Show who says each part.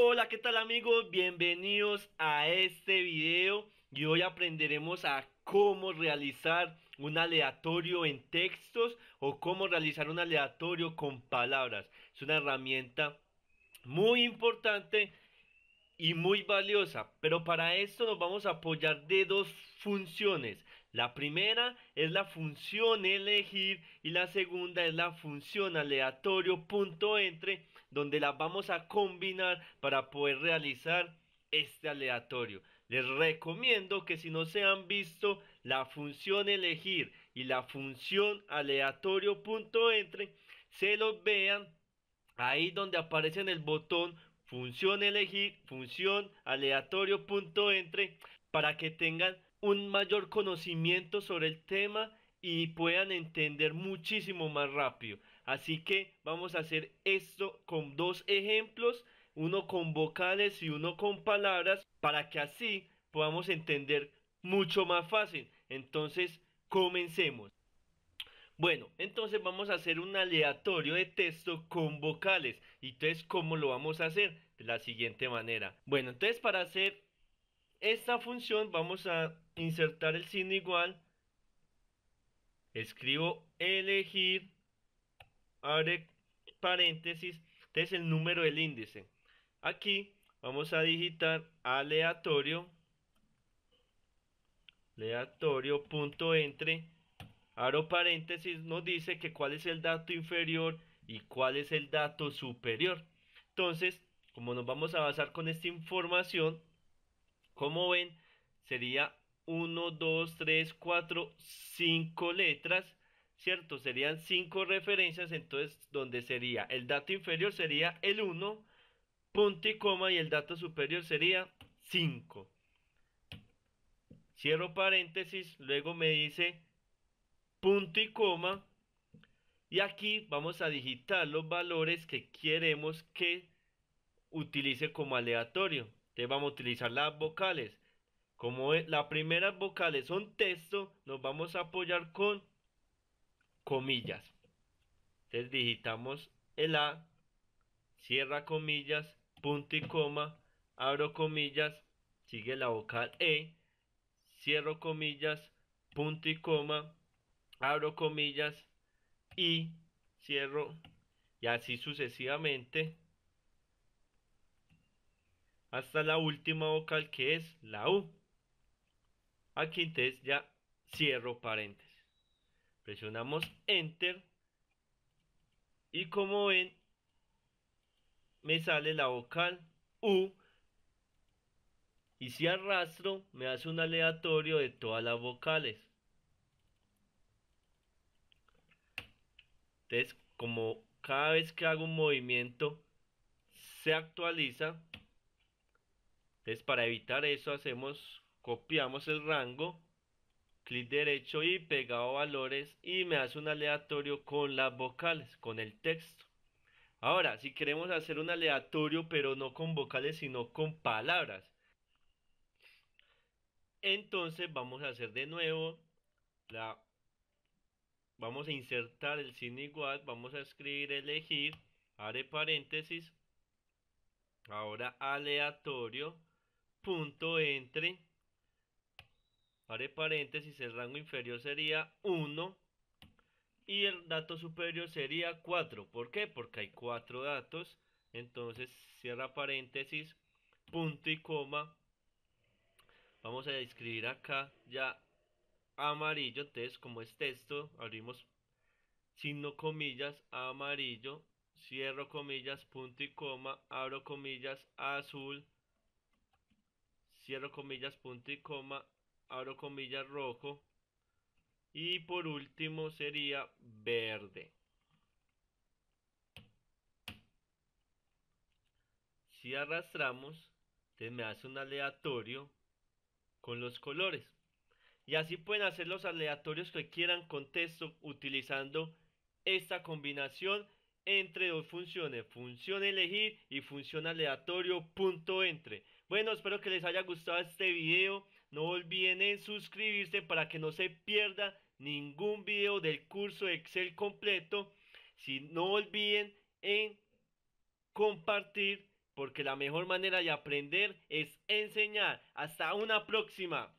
Speaker 1: Hola, ¿qué tal amigos? Bienvenidos a este video y hoy aprenderemos a cómo realizar un aleatorio en textos o cómo realizar un aleatorio con palabras. Es una herramienta muy importante y muy valiosa, pero para esto nos vamos a apoyar de dos funciones. La primera es la función elegir y la segunda es la función aleatorio entre donde las vamos a combinar para poder realizar este aleatorio. Les recomiendo que si no se han visto la función elegir y la función aleatorio punto entre, se los vean ahí donde aparece en el botón función elegir, función aleatorio entre, para que tengan un mayor conocimiento sobre el tema y puedan entender muchísimo más rápido. Así que vamos a hacer esto con dos ejemplos, uno con vocales y uno con palabras, para que así podamos entender mucho más fácil. Entonces, comencemos. Bueno, entonces vamos a hacer un aleatorio de texto con vocales. Y entonces, ¿cómo lo vamos a hacer? De la siguiente manera. Bueno, entonces para hacer esta función vamos a insertar el signo igual. Escribo elegir abre paréntesis, este es el número del índice. Aquí vamos a digitar aleatorio, aleatorio punto entre, aro paréntesis nos dice que cuál es el dato inferior y cuál es el dato superior. Entonces, como nos vamos a basar con esta información, como ven, sería 1, 2, 3, 4, 5 letras ¿cierto? Serían cinco referencias, entonces ¿dónde sería el dato inferior sería el 1, punto y coma, y el dato superior sería 5. Cierro paréntesis, luego me dice punto y coma, y aquí vamos a digitar los valores que queremos que utilice como aleatorio. Entonces vamos a utilizar las vocales. Como las primeras vocales son texto, nos vamos a apoyar con comillas. Entonces digitamos el A, cierra comillas, punto y coma, abro comillas, sigue la vocal E, cierro comillas, punto y coma, abro comillas I, cierro y así sucesivamente hasta la última vocal que es la U. Aquí entonces ya cierro paréntesis presionamos enter y como ven me sale la vocal U y si arrastro me hace un aleatorio de todas las vocales entonces como cada vez que hago un movimiento se actualiza entonces para evitar eso hacemos copiamos el rango clic derecho y pegado valores y me hace un aleatorio con las vocales, con el texto. Ahora, si queremos hacer un aleatorio pero no con vocales sino con palabras, entonces vamos a hacer de nuevo la... Vamos a insertar el signo igual, vamos a escribir elegir, abre paréntesis, ahora aleatorio, punto entre, abre paréntesis, el rango inferior sería 1 y el dato superior sería 4. ¿Por qué? Porque hay 4 datos. Entonces cierra paréntesis, punto y coma. Vamos a escribir acá ya amarillo. Entonces como es texto, abrimos signo comillas amarillo, cierro comillas, punto y coma, abro comillas azul, cierro comillas, punto y coma, abro comillas rojo y por último sería verde. Si arrastramos, te me hace un aleatorio con los colores. Y así pueden hacer los aleatorios que quieran con texto utilizando esta combinación entre dos funciones, función elegir y función aleatorio punto entre. Bueno, espero que les haya gustado este video. No olviden suscribirse para que no se pierda ningún video del curso Excel completo. Si no olviden en compartir, porque la mejor manera de aprender es enseñar. Hasta una próxima.